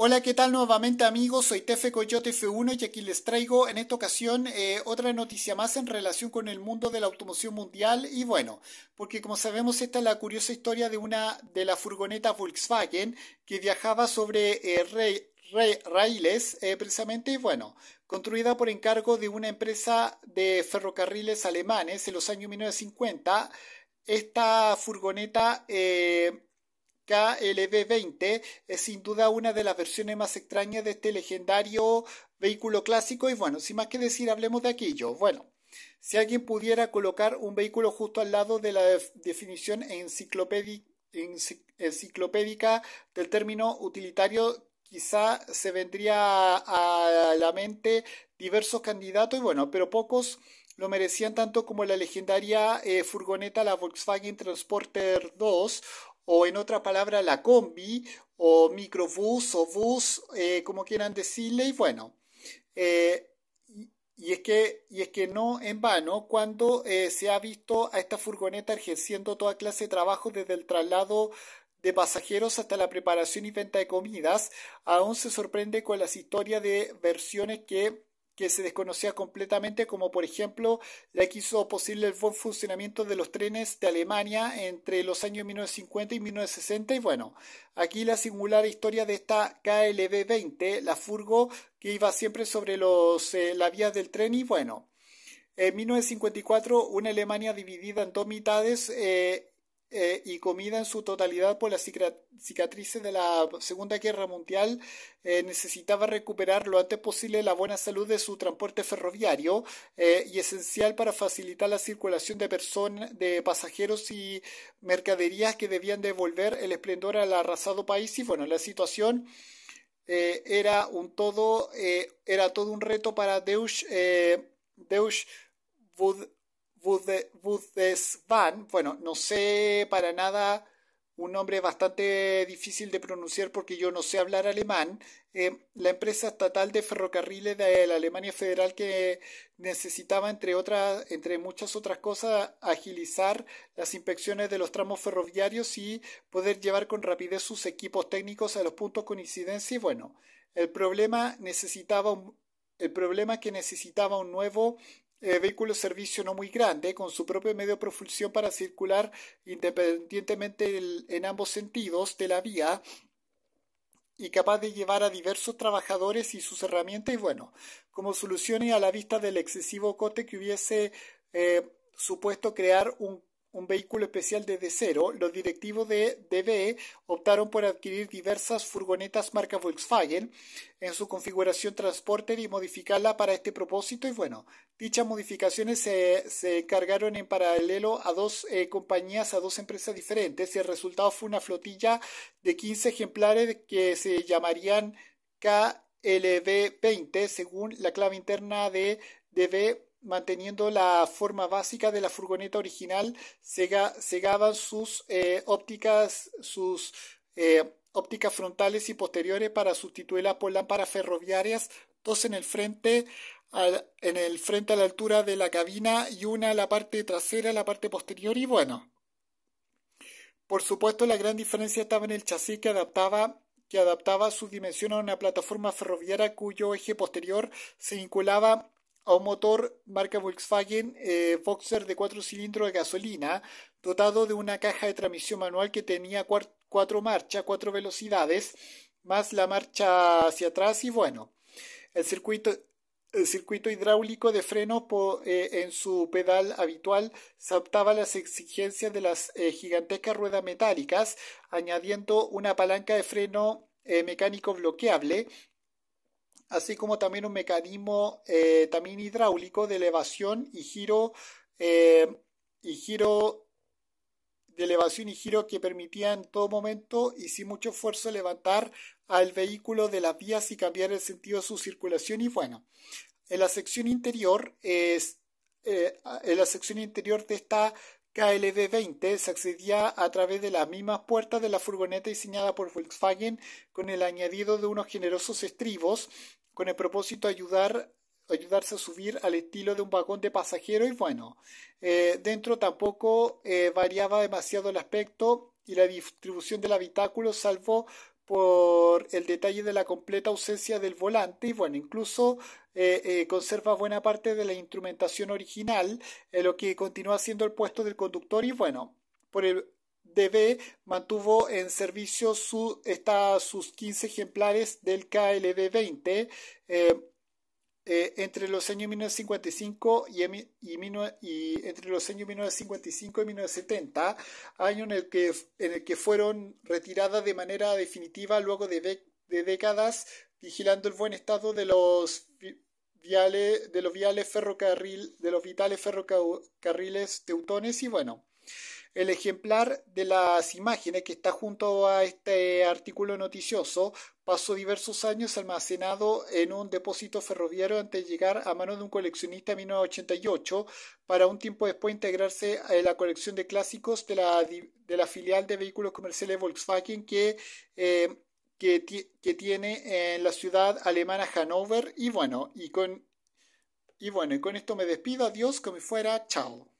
Hola, ¿qué tal nuevamente amigos? Soy Tefe Coyote F1 y aquí les traigo en esta ocasión eh, otra noticia más en relación con el mundo de la automoción mundial y bueno, porque como sabemos esta es la curiosa historia de una de la furgoneta Volkswagen que viajaba sobre eh, re, raíles eh, precisamente y bueno, construida por encargo de una empresa de ferrocarriles alemanes en los años 1950, esta furgoneta... KLB20 es sin duda una de las versiones más extrañas de este legendario vehículo clásico y bueno, sin más que decir, hablemos de aquello. Bueno, si alguien pudiera colocar un vehículo justo al lado de la definición enciclopédica del término utilitario, quizá se vendría a la mente diversos candidatos y bueno, pero pocos lo merecían tanto como la legendaria eh, furgoneta la Volkswagen Transporter 2 o en otra palabra la combi o microbús o bus, eh, como quieran decirle, y bueno. Eh, y es, que, y es que no en vano cuando eh, se ha visto a esta furgoneta ejerciendo toda clase de trabajo, desde el traslado de pasajeros hasta la preparación y venta de comidas, aún se sorprende con las historias de versiones que que se desconocía completamente, como por ejemplo la que hizo posible el buen funcionamiento de los trenes de Alemania entre los años 1950 y 1960. Y bueno, aquí la singular historia de esta KLB-20, la furgo que iba siempre sobre los, eh, las vías del tren y bueno. En 1954, una Alemania dividida en dos mitades eh, eh, y comida en su totalidad por las cicatrices de la Segunda Guerra Mundial, eh, necesitaba recuperar lo antes posible la buena salud de su transporte ferroviario eh, y esencial para facilitar la circulación de personas, de pasajeros y mercaderías que debían devolver el esplendor al arrasado país. Y bueno, la situación era un todo, era todo un reto para Deus Deus van, bueno, no sé para nada, un nombre bastante difícil de pronunciar porque yo no sé hablar alemán, eh, la empresa estatal de ferrocarriles de la Alemania Federal que necesitaba, entre, otras, entre muchas otras cosas, agilizar las inspecciones de los tramos ferroviarios y poder llevar con rapidez sus equipos técnicos a los puntos con incidencia. Y bueno, el problema, necesitaba el problema que necesitaba un nuevo vehículo vehículo servicio no muy grande, con su propio medio de propulsión para circular independientemente en ambos sentidos de la vía y capaz de llevar a diversos trabajadores y sus herramientas y bueno, como soluciones a la vista del excesivo cote que hubiese eh, supuesto crear un un vehículo especial desde cero, los directivos de DB e optaron por adquirir diversas furgonetas marca Volkswagen en su configuración Transporter y modificarla para este propósito. Y bueno, dichas modificaciones se, se cargaron en paralelo a dos eh, compañías, a dos empresas diferentes. Y el resultado fue una flotilla de 15 ejemplares que se llamarían KLB20, según la clave interna de DBE manteniendo la forma básica de la furgoneta original, cegaban sus eh, ópticas, sus eh, ópticas frontales y posteriores para sustituirlas por lámparas ferroviarias, dos en el frente, en el frente a la altura de la cabina y una a la parte trasera, la parte posterior y bueno. Por supuesto, la gran diferencia estaba en el chasis que adaptaba que adaptaba su dimensión a una plataforma ferroviaria cuyo eje posterior se vinculaba a un motor marca Volkswagen Foxer eh, Boxer de cuatro cilindros de gasolina, dotado de una caja de transmisión manual que tenía cuatro marchas, cuatro velocidades, más la marcha hacia atrás y bueno, el circuito, el circuito hidráulico de freno eh, en su pedal habitual saltaba las exigencias de las eh, gigantescas ruedas metálicas, añadiendo una palanca de freno mecánico bloqueable así como también un mecanismo eh, también hidráulico de elevación y giro eh, y giro de elevación y giro que permitía en todo momento y sin mucho esfuerzo levantar al vehículo de las vías y cambiar el sentido de su circulación y bueno en la sección interior es eh, en la sección interior de esta KLB 20 se accedía a través de las mismas puertas de la furgoneta diseñada por Volkswagen con el añadido de unos generosos estribos con el propósito de ayudarse a subir al estilo de un vagón de pasajeros y bueno, eh, dentro tampoco eh, variaba demasiado el aspecto y la distribución del habitáculo salvo por el detalle de la completa ausencia del volante y bueno, incluso eh, conserva buena parte de la instrumentación original, en lo que continúa siendo el puesto del conductor y bueno, por el DB mantuvo en servicio sus 15 ejemplares del KLB 20 eh, eh, entre los años 1955 y, entre los años 1955 y 1970, año en el que, en el que fueron retiradas de manera definitiva luego de, décadas vigilando el buen estado de los viales, de los viales ferrocarril, de los vitales ferrocarriles teutones y bueno. El ejemplar de las imágenes que está junto a este artículo noticioso pasó diversos años almacenado en un depósito ferroviario antes de llegar a manos de un coleccionista en 1988 para un tiempo después integrarse a la colección de clásicos de la, filial de vehículos comerciales Volkswagen eh, que... tiene en la ciudad alemana Hannover. Y bueno, y con, y bueno, con esto me despido. Adiós, como fuera. Chao.